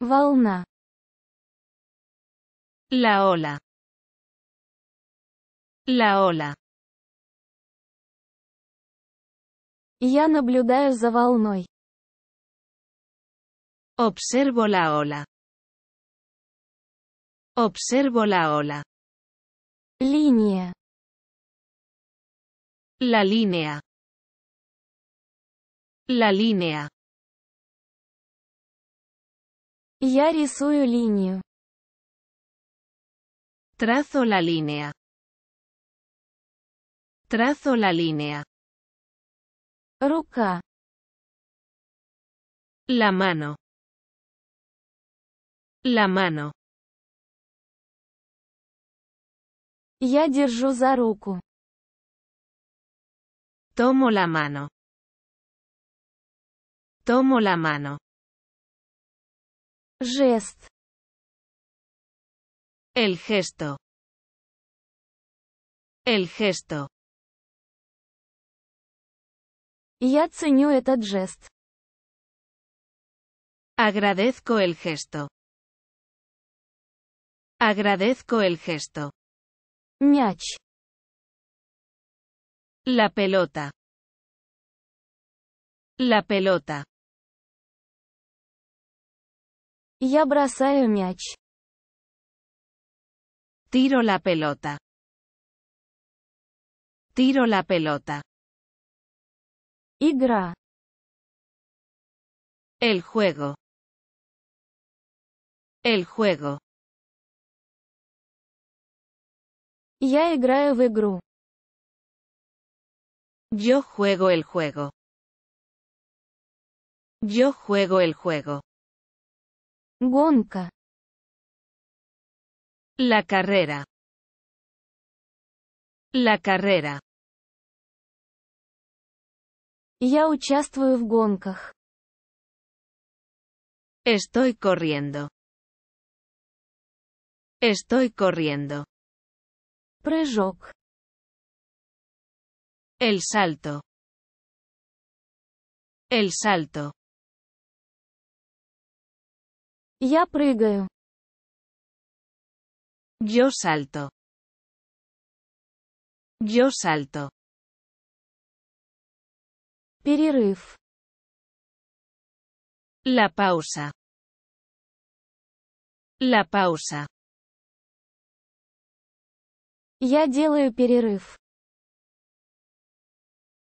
Волна. La ola. La ola. Я наблюдаю за волной. Observo la ola. Observo la ola. Línea. La línea. La línea. Я рисую линию. Trazo la línea. Trazo la línea. ruka La mano. La mano. Ya держу за руку. Tomo la mano. Tomo la mano. Gest. El gesto. El gesto. Я ценю этот жест. Agradezco el gesto. Agradezco el gesto. La pelota. La pelota. Я бросаю мяч. Tiro la pelota. Tiro la pelota. Игра. El juego. El juego. Я играю в Yo juego el juego. Yo juego el juego. La carrera. La carrera. Ya участвую в Estoy corriendo. Estoy corriendo. Прыжок. El salto. El salto. Я прыгаю. Yo salto. Yo salto. Перерыв. La pausa. La pausa. Ya делаю перерыв.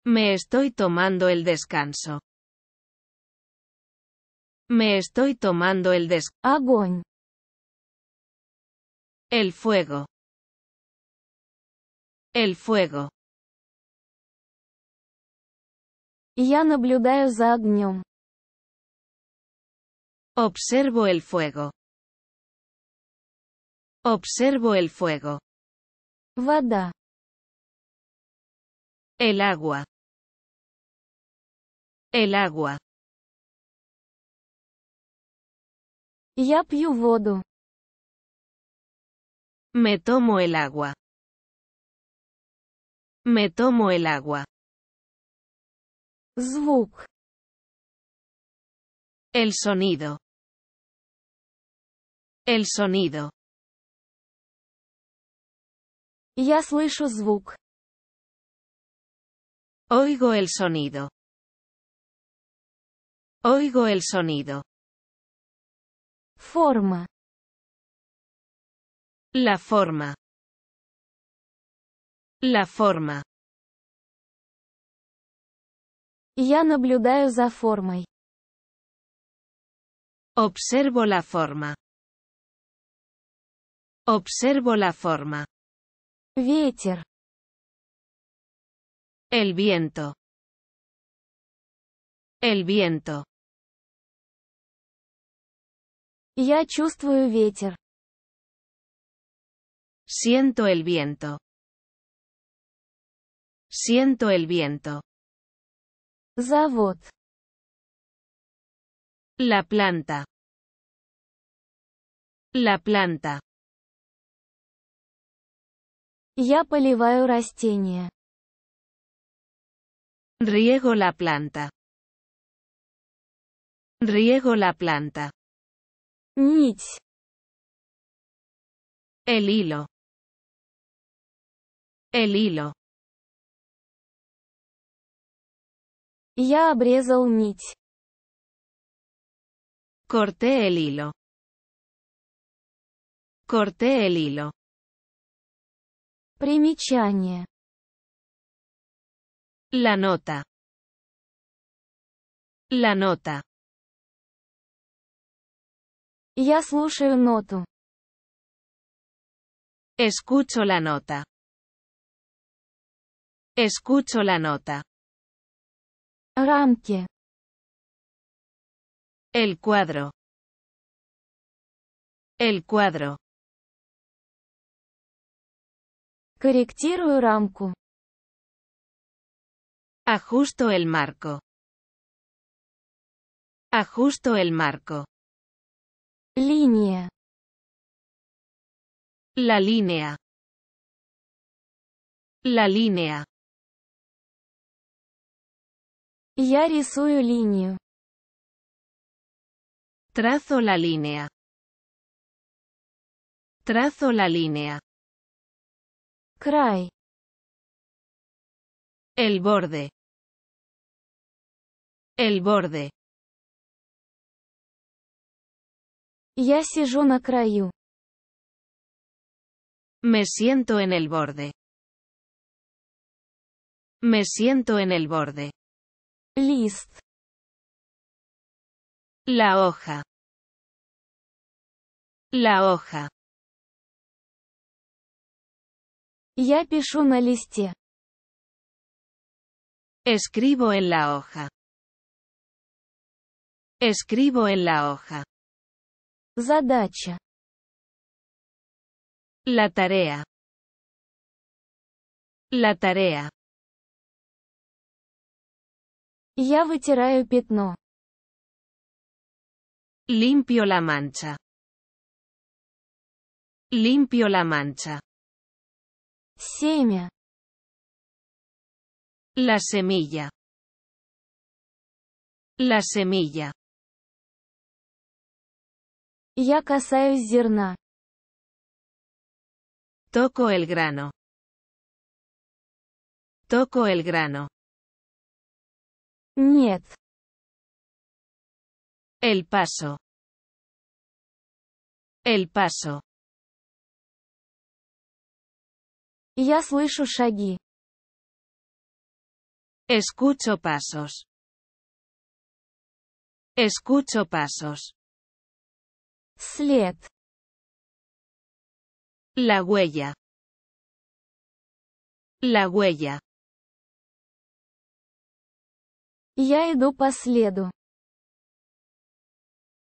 Me estoy tomando el descanso. Me estoy tomando el des... El fuego. El fuego. Yo наблюдаю el огнем. Observo el fuego. Observo el fuego. Vada. El agua. El agua. Ya пью Me tomo el agua. Me tomo el agua. Zvuk. El sonido. El sonido. Я слышу Oigo el sonido. Oigo el sonido. Forma. La forma. La forma. Yo наблюдаю за forma. Observo la forma. Observo la forma. Ветер. El viento. El viento. Я чувствую ветер. Siento el viento. Siento el viento. Завод. La planta. La planta. Я поливаю растения. Riego la planta. Riego la planta. El hilo. El hilo. Я обрезал нить. Corté el hilo. Corté el hilo. Примечание. La nota. La nota escucho слушаю noto. Escucho la nota. Escucho la nota. Рамки. El cuadro. El cuadro. Ajusto el marco. Ajusto el marco. Línea. La línea. La línea. Я рисую línea. Trazo la línea. Trazo la línea. krai El borde. El borde. Я сижу на краю. Me siento en el borde. Me siento en el borde. List. La hoja. La hoja. Я пишу на Escribo en la hoja. Escribo en la hoja. Задача. La tarea. La tarea. Я вытираю пятно. Limpio la mancha. Limpio la mancha. Семя. La semilla. La semilla. Я касаюсь зерна. Toco el grano. Toco el grano. Niet. El paso. El paso. Ya слышу шаги. Escucho pasos. Escucho pasos. След. La huella. La huella. Ya иду по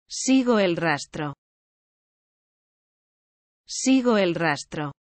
Sigo el rastro. Sigo el rastro.